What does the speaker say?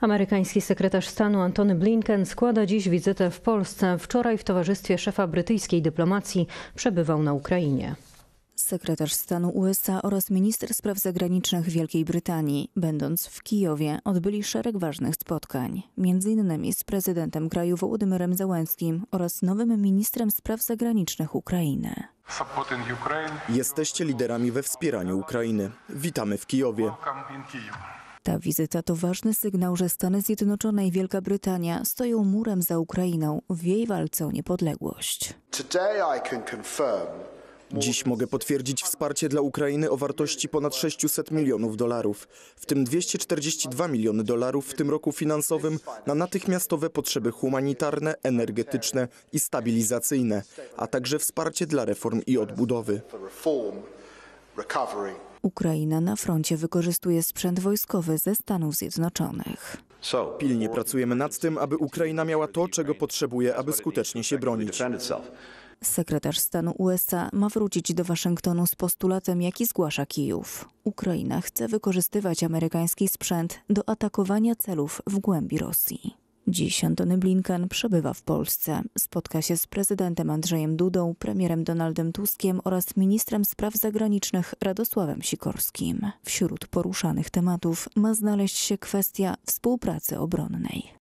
Amerykański sekretarz stanu Antony Blinken składa dziś wizytę w Polsce. Wczoraj w towarzystwie szefa brytyjskiej dyplomacji przebywał na Ukrainie. Sekretarz stanu USA oraz minister spraw zagranicznych Wielkiej Brytanii, będąc w Kijowie, odbyli szereg ważnych spotkań, m.in. z prezydentem kraju Wołodymyrem Załęskim oraz nowym ministrem spraw zagranicznych Ukrainy. Jesteście liderami we wspieraniu Ukrainy. Witamy w Kijowie. Ta wizyta to ważny sygnał, że Stany Zjednoczone i Wielka Brytania stoją murem za Ukrainą w jej walce o niepodległość. Dziś mogę potwierdzić wsparcie dla Ukrainy o wartości ponad 600 milionów dolarów, w tym 242 miliony dolarów w tym roku finansowym na natychmiastowe potrzeby humanitarne, energetyczne i stabilizacyjne, a także wsparcie dla reform i odbudowy. Ukraina na froncie wykorzystuje sprzęt wojskowy ze Stanów Zjednoczonych. Pilnie pracujemy nad tym, aby Ukraina miała to, czego potrzebuje, aby skutecznie się bronić. Sekretarz stanu USA ma wrócić do Waszyngtonu z postulatem, jaki zgłasza Kijów. Ukraina chce wykorzystywać amerykański sprzęt do atakowania celów w głębi Rosji. Dziś Antony Blinken przebywa w Polsce. Spotka się z prezydentem Andrzejem Dudą, premierem Donaldem Tuskiem oraz ministrem spraw zagranicznych Radosławem Sikorskim. Wśród poruszanych tematów ma znaleźć się kwestia współpracy obronnej.